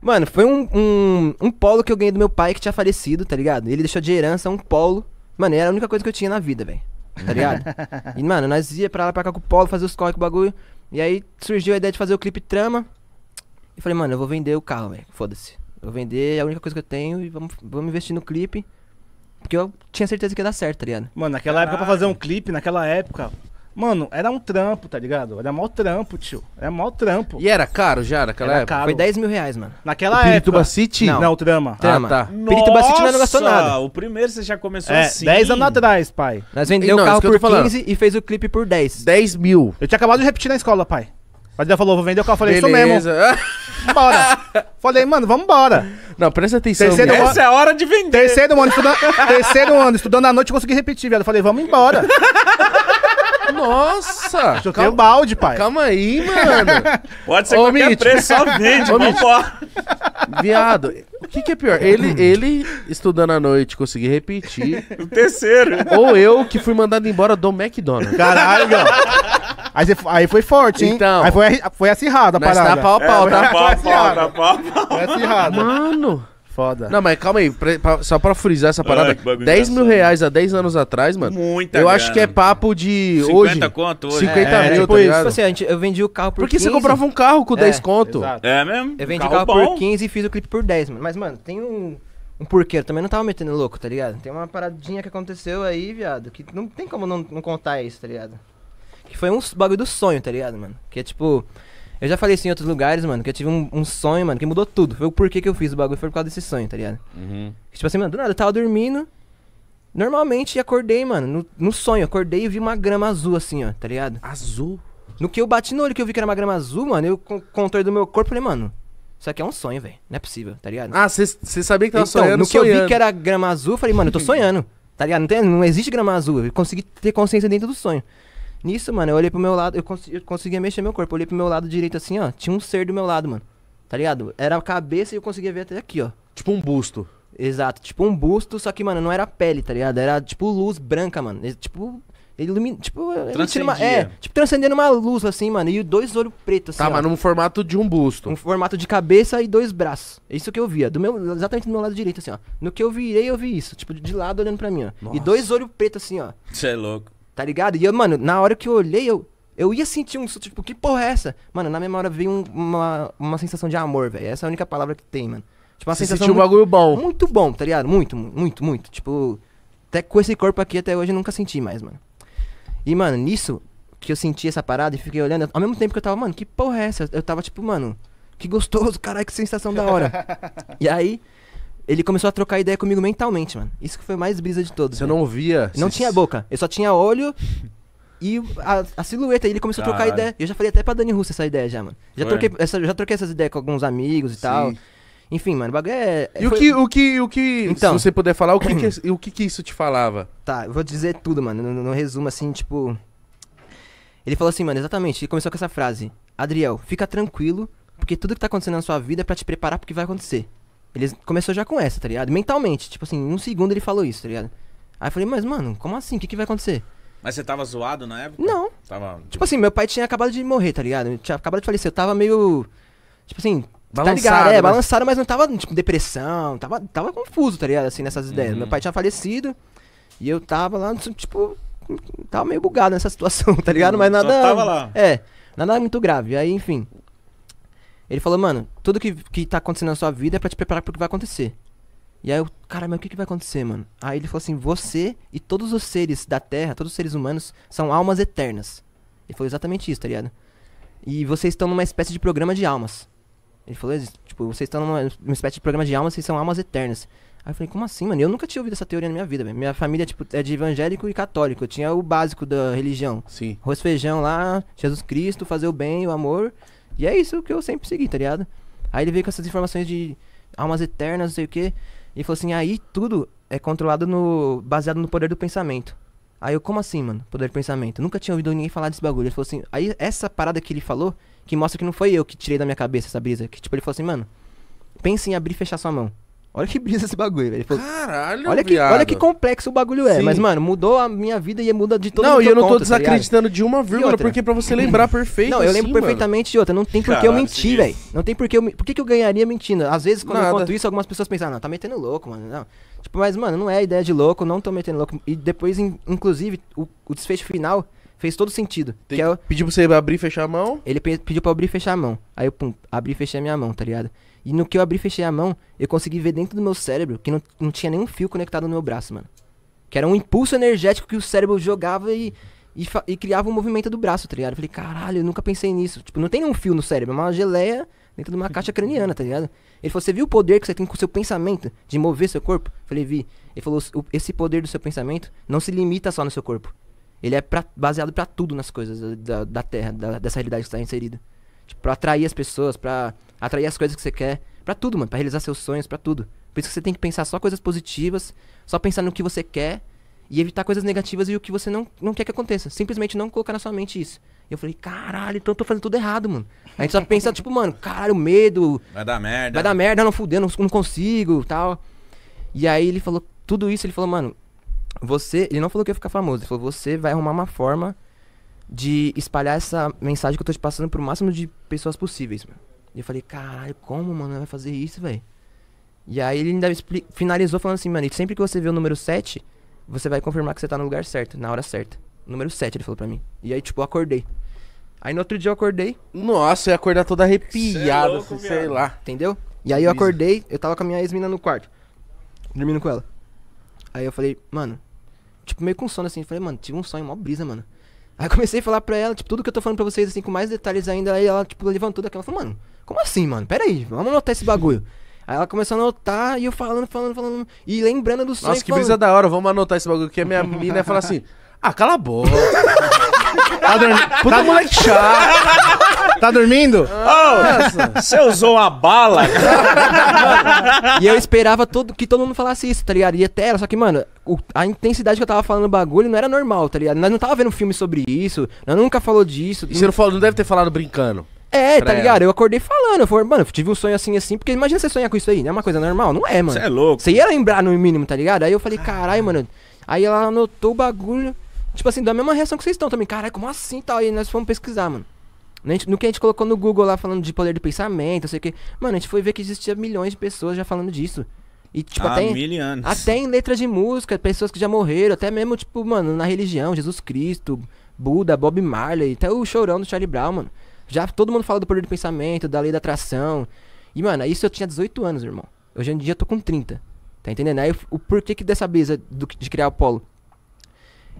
Mano, foi um, um, um polo que eu ganhei do meu pai que tinha falecido, tá ligado? Ele deixou de herança um polo. Mano, era a única coisa que eu tinha na vida, velho. Tá ligado? e, mano, nós ia pra lá pra cá com o polo, fazer os corre com o bagulho. E aí surgiu a ideia de fazer o clipe trama. E falei, mano, eu vou vender o carro, velho. Foda-se. Eu vou vender, é a única coisa que eu tenho e vamos, vamos investir no clipe. Porque eu tinha certeza que ia dar certo, tá ligado? Mano, naquela época pra fazer um clipe, naquela época, Mano, era um trampo, tá ligado? Era mó trampo, tio. Era mó trampo. E era caro já naquela Era época? caro. Foi 10 mil reais, mano. Naquela Pirituba época. City? Não, não trama. Ah, Trama. tá. Pirituba City não gastou nada. O primeiro você já começou É, assim. 10 anos atrás, pai. Nós vendeu o carro que eu por 15 e fez o clipe por 10. 10 mil. Eu tinha acabado de repetir na escola, pai. Mas ele falou, vou vender o carro. Eu falei, isso mesmo. Bora. falei, mano, vambora. Não, presta atenção. Terceiro Essa é a hora de vender. Terceiro ano, estudando, terceiro ano, estudando à noite, consegui repetir, velho. Eu falei, vamos embora. Nossa! Chutei o balde, pai. Calma aí, mano. Pode ser Ô, qualquer Mitch. preço, só vende, Ô, Viado, o que, que é pior? Ele, ele estudando à noite, consegui repetir. O terceiro. Ou eu que fui mandado embora do McDonald's. Caralho, Aí, cê, aí foi forte, hein? Então. Aí foi, foi acirrada a parada. Mas tá pau a pau, é, tá? Pau a pau, tá pau pau. Foi acirrada. Mano... Foda. Não, mas calma aí, pra, pra, só pra frisar essa parada. Ai, 10 mil reais há 10 anos atrás, mano. Muita Eu grana. acho que é papo de 50 hoje. 50 conto hoje. 50 é, mil, é, tipo tá tipo assim, gente, eu vendi o carro por Porque 15. você comprava um carro com é, 10 conto. Exato. É mesmo? Eu vendi o carro, carro por 15 e fiz o clipe por 10, mano. Mas, mano, tem um um porquê. Eu também não tava metendo louco, tá ligado? Tem uma paradinha que aconteceu aí, viado, que não tem como não, não contar isso, tá ligado? Que foi um bagulho do sonho, tá ligado, mano? Que é tipo, eu já falei isso em outros lugares, mano, que eu tive um, um sonho, mano, que mudou tudo. Foi o porquê que eu fiz o bagulho, foi por causa desse sonho, tá ligado? Uhum. Tipo assim, mano, do nada, eu tava dormindo. Normalmente acordei, mano, no, no sonho, acordei e vi uma grama azul assim, ó, tá ligado? Azul? No que eu bati no olho que eu vi que era uma grama azul, mano, eu com o controle do meu corpo falei, mano, isso aqui é um sonho, velho. Não é possível, tá ligado? Ah, você sabia que tava então, sonhando? No que sonhando. eu vi que era grama azul, eu falei, mano, eu tô sonhando. Tá ligado? Não, tem, não existe grama azul. Eu consegui ter consciência dentro do sonho. Nisso, mano, eu olhei pro meu lado, eu, cons eu conseguia mexer meu corpo. Eu olhei pro meu lado direito assim, ó. Tinha um ser do meu lado, mano. Tá ligado? Era a cabeça e eu conseguia ver até aqui, ó. Tipo um busto. Exato, tipo um busto, só que, mano, não era pele, tá ligado? Era tipo luz branca, mano. Ele, tipo, tipo, ele ilumina. Tipo, ele uma, é, tipo, transcendendo uma luz, assim, mano. E dois olhos pretos, assim. Tá, ó. mas num formato de um busto. Um formato de cabeça e dois braços. Isso que eu via. Do meu, exatamente do meu lado direito, assim, ó. No que eu virei, eu vi isso. Tipo, de lado olhando pra mim, ó. Nossa. E dois olhos pretos, assim, ó. Você é louco. Tá ligado? E eu, mano, na hora que eu olhei, eu, eu ia sentir um. Tipo, que porra é essa? Mano, na mesma hora veio um, uma, uma sensação de amor, velho. Essa é a única palavra que tem, mano. Tipo, uma Você sensação. Sentiu muito, um bagulho bom. Muito bom, tá ligado? Muito, muito, muito. Tipo, até com esse corpo aqui até hoje eu nunca senti mais, mano. E, mano, nisso que eu senti essa parada e fiquei olhando, ao mesmo tempo que eu tava, mano, que porra é essa? Eu tava tipo, mano, que gostoso, caralho, que sensação da hora. e aí, ele começou a trocar ideia comigo mentalmente, mano. Isso que foi mais brisa de todos. Você né? não ouvia? Não se... tinha boca. Eu só tinha olho e a, a silhueta. E ele começou Caralho. a trocar ideia. Eu já falei até pra Dani Russo essa ideia já, mano. Já, troquei, essa, já troquei essas ideias com alguns amigos e Sim. tal. Enfim, mano, o bagulho é. é e foi... o que, o que, o que então, se você puder falar, o que, que é, o que, que, isso te falava? Tá, eu vou dizer tudo, mano. No, no resumo, assim, tipo. Ele falou assim, mano, exatamente. Ele começou com essa frase: Adriel, fica tranquilo, porque tudo que tá acontecendo na sua vida é pra te preparar pro que vai acontecer. Ele começou já com essa, tá ligado? Mentalmente, tipo assim, em um segundo ele falou isso, tá ligado? Aí eu falei, mas mano, como assim? O que, que vai acontecer? Mas você tava zoado na época? Não. Tava. Tipo assim, meu pai tinha acabado de morrer, tá ligado? tinha acabado de falecer. Eu tava meio. Tipo assim. Balançado, tá ligado? É, né? balançado, mas não tava, tipo, depressão. Tava, tava confuso, tá ligado? Assim, nessas uhum. ideias. Meu uhum. pai tinha falecido. E eu tava lá, tipo. Tava meio bugado nessa situação, tá ligado? Mas uhum. nada. Só tava lá. É. Nada muito grave. Aí, enfim. Ele falou, mano, tudo que, que tá acontecendo na sua vida é pra te preparar pro que vai acontecer. E aí eu, cara, mas o que, que vai acontecer, mano? Aí ele falou assim, você e todos os seres da Terra, todos os seres humanos, são almas eternas. Ele falou exatamente isso, tá ligado? E vocês estão numa espécie de programa de almas. Ele falou, tipo, vocês estão numa, numa espécie de programa de almas, vocês são almas eternas. Aí eu falei, como assim, mano? Eu nunca tinha ouvido essa teoria na minha vida, velho. Minha família, tipo, é de evangélico e católico. Eu tinha o básico da religião. Sim. Arroz, feijão lá, Jesus Cristo, fazer o bem, o amor. E é isso que eu sempre segui, tá ligado? Aí ele veio com essas informações de almas eternas, não sei o quê. E falou assim, aí tudo é controlado no. baseado no poder do pensamento. Aí eu, como assim, mano? Poder do pensamento. nunca tinha ouvido ninguém falar desse bagulho. Ele falou assim, aí essa parada que ele falou, que mostra que não foi eu que tirei da minha cabeça essa brisa. Que tipo, ele falou assim, mano, pense em abrir e fechar sua mão. Olha que brisa esse bagulho, velho. Caralho, olha que, olha que complexo o bagulho é. Sim. Mas, mano, mudou a minha vida e muda de todo Não, e eu, não tô tá desacreditando tá de uma vírgula, porque pra você lembrar perfeito. Não, eu assim, lembro mano. perfeitamente de outra. Não tem por que eu mentir, velho. Não tem por que eu. Por que, que eu ganharia mentindo? Às vezes, quando Nada. eu conto isso, algumas pessoas pensam, ah, não, tá metendo louco, mano. Não. Tipo, mas, mano, não é ideia de louco, não tô metendo louco. E depois, inclusive, o, o desfecho final fez todo sentido. Tem, que é o... Pediu pra você abrir e fechar a mão? Ele pe pediu pra abrir e fechar a mão. Aí eu, pum, abri e fechei a minha mão, tá ligado? E no que eu abri e fechei a mão, eu consegui ver dentro do meu cérebro que não, não tinha nenhum fio conectado no meu braço, mano. Que era um impulso energético que o cérebro jogava e, e, e criava um movimento do braço, tá ligado? Eu falei, caralho, eu nunca pensei nisso. Tipo, não tem nenhum fio no cérebro, é uma geleia dentro de uma caixa craniana, tá ligado? Ele falou, você viu o poder que você tem com o seu pensamento de mover seu corpo? Eu falei, vi. Ele falou, esse poder do seu pensamento não se limita só no seu corpo. Ele é pra, baseado para tudo nas coisas da, da Terra, da, dessa realidade que está inserida. Tipo, pra atrair as pessoas, pra atrair as coisas que você quer. Pra tudo, mano. Pra realizar seus sonhos, pra tudo. Por isso que você tem que pensar só coisas positivas, só pensar no que você quer e evitar coisas negativas e o que você não, não quer que aconteça. Simplesmente não colocar na sua mente isso. E eu falei, caralho, então eu tô fazendo tudo errado, mano. A gente só pensa, tipo, mano, caralho, medo. Vai dar merda. Vai dar merda, não fudeu, não, não consigo tal. E aí ele falou, tudo isso, ele falou, mano, você. Ele não falou que ia ficar famoso, ele falou, você vai arrumar uma forma de espalhar essa mensagem que eu tô te passando pro máximo de pessoas possíveis, mano. E eu falei, caralho, como, mano, vai fazer isso, velho? E aí ele ainda finalizou falando assim, mano, e sempre que você vê o número 7, você vai confirmar que você tá no lugar certo, na hora certa. Número 7, ele falou pra mim. E aí, tipo, eu acordei. Aí no outro dia eu acordei. Nossa, eu ia acordar todo arrepiado, é assim, louco, assim, sei lá. Entendeu? E aí eu acordei, eu tava com a minha ex-mina no quarto. Dormindo com ela. Aí eu falei, mano, tipo, meio com sono assim. Falei, mano, tive um sonho, mó brisa, mano. Aí comecei a falar pra ela, tipo, tudo que eu tô falando pra vocês, assim, com mais detalhes ainda. Aí ela, tipo, levantou daquela e falou, mano, como assim, mano? Pera aí, vamos anotar esse bagulho. Aí ela começou a anotar e eu falando, falando, falando. E lembrando do sonho. Nossa, que brisa da hora, vamos anotar esse bagulho. Que a minha mina ia falar assim: ah, cala a boca. Adriano, tá puta moleque chato. Tá dormindo? Oh, você usou uma bala? e eu esperava todo, que todo mundo falasse isso, tá ligado? E até só que, mano, o, a intensidade que eu tava falando o bagulho não era normal, tá ligado? Nós não tava vendo filme sobre isso, nós nunca falou disso. E você não, falou, não deve ter falado brincando. É, tá ligado? Ela. Eu acordei falando, eu falei, mano, eu tive um sonho assim, assim, porque imagina você sonhar com isso aí, não é uma coisa normal, não é, mano. Você é louco. Você ia lembrar no mínimo, tá ligado? Aí eu falei, caralho, mano. Aí ela anotou o bagulho, tipo assim, da mesma reação que vocês estão também, caralho, como assim tal? Aí nós fomos pesquisar, mano no que a gente colocou no Google lá falando de poder de pensamento, não sei o que. Mano, a gente foi ver que existia milhões de pessoas já falando disso. E, tipo, ah, até, em, até em letras de música, pessoas que já morreram, até mesmo, tipo, mano, na religião, Jesus Cristo, Buda, Bob Marley, até o chorão do Charlie Brown, mano. Já todo mundo fala do poder do pensamento, da lei da atração. E, mano, isso eu tinha 18 anos, irmão. Hoje em dia eu tô com 30. Tá entendendo? Aí o porquê que dessa brisa do, de criar o polo?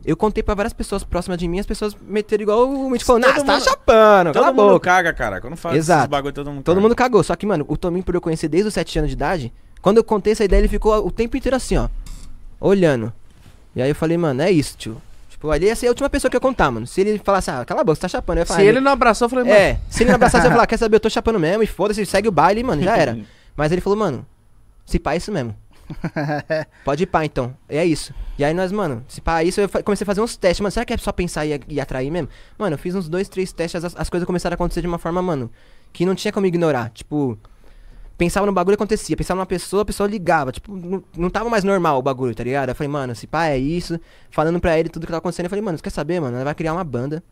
Eu contei pra várias pessoas próximas de mim, as pessoas meteram igual o Mitch falou, nah, você tá chapando, cala a boca. Todo mundo caga, cara. Quando faz Exato. bagulho, todo mundo Todo caga. mundo cagou. Só que, mano, o Tominho, por eu conhecer desde os 7 anos de idade, quando eu contei essa ideia, ele ficou o tempo inteiro assim, ó. Olhando. E aí eu falei, mano, é isso, tio. Tipo, ali ia ser a última pessoa que eu contar, mano. Se ele falasse, ah, cala a boca, você tá chapando. Eu ia falar, se ele não abraçou, eu falei, mano. É, se ele não abraçasse, eu ia falar, quer saber, eu tô chapando mesmo, e foda-se, segue o baile, mano, já era. Mas ele falou, mano, se pá, é isso mesmo. Pode ir pá, então. E é isso. E aí nós, mano, se pá, isso eu comecei a fazer uns testes, mano. Será que é só pensar e, e atrair mesmo? Mano, eu fiz uns dois, três testes, as, as, coisas começaram a acontecer de uma forma, mano, que não tinha como ignorar. Tipo, pensava no bagulho acontecia. Pensava numa pessoa, a pessoa ligava. Tipo, não, tava mais normal o bagulho, tá ligado? Eu falei, mano, se pá, é isso. Falando pra ele tudo que tava tá acontecendo, eu falei, mano, você quer saber, mano? Ela vai criar uma banda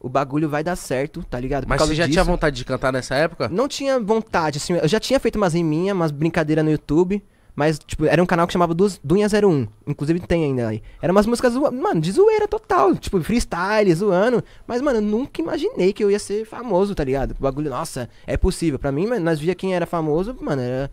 o bagulho vai dar certo, tá ligado? Mas você já disso, tinha vontade de cantar nessa época? Não tinha vontade, assim. Eu já tinha feito umas riminhas, umas brincadeiras no YouTube. Mas, tipo, era um canal que chamava Dunha01. Inclusive tem ainda aí. Era umas músicas, mano, de zoeira total. Tipo, freestyle, zoando. Mas, mano, eu nunca imaginei que eu ia ser famoso, tá ligado? O bagulho, nossa, é possível. Pra mim, nós via quem era famoso, mano, era.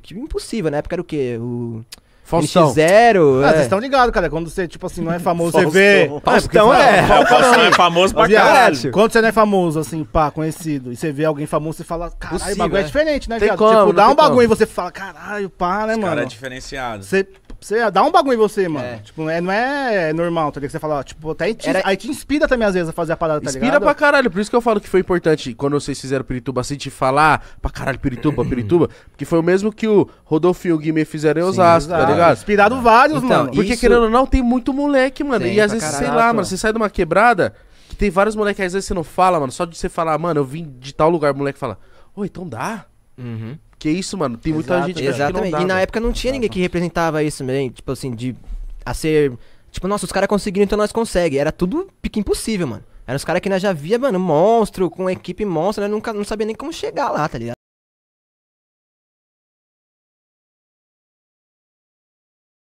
Tipo, impossível. Na época era o quê? O. Faustão. X0. Ah, é. vocês estão ligados, cara. Quando você, tipo assim, não é famoso, você vê. Faustão ah, então é. é. Faustão é. é famoso pra caralho. Quando você não é famoso, assim, pá, conhecido, e você vê alguém famoso, você fala, caralho, o bagulho é diferente, né, viado? Tipo, dá um bagulho e você fala, caralho, pá, né, mano? caras é diferenciado. Você você dá um bagulho em você, mano. É. Tipo, é, não é normal, tá ligado? Você fala, ó, tipo, até te, Era... aí te inspira também, às vezes, a fazer a parada, tá inspira ligado? Inspira pra caralho. Por isso que eu falo que foi importante quando vocês fizeram Pirituba, assim, te falar ah, pra caralho, Pirituba, uhum. Pirituba. Porque foi o mesmo que o Rodolfo e o Guimê fizeram em Osasco, tá ligado? Inspirado vários, então, mano. Porque, isso... querendo ou não, tem muito moleque, mano. e às vezes, caralho, sei lá, mano, você sai de uma quebrada que tem vários moleques, às vezes você não fala, mano. Só de você falar, ah, mano, eu vim de tal lugar, o moleque fala, ô, então dá. Uhum. Porque isso, mano, tem muita gente que Exatamente. Dá, e na mano. época não tinha ninguém que representava isso mesmo tipo assim, de a ser tipo, nossa, os caras conseguiram, então nós conseguimos. Era tudo pique impossível, mano. Eram os caras que nós já via, mano, monstro, com equipe monstro, nós né? nunca não sabia nem como chegar lá, tá ligado?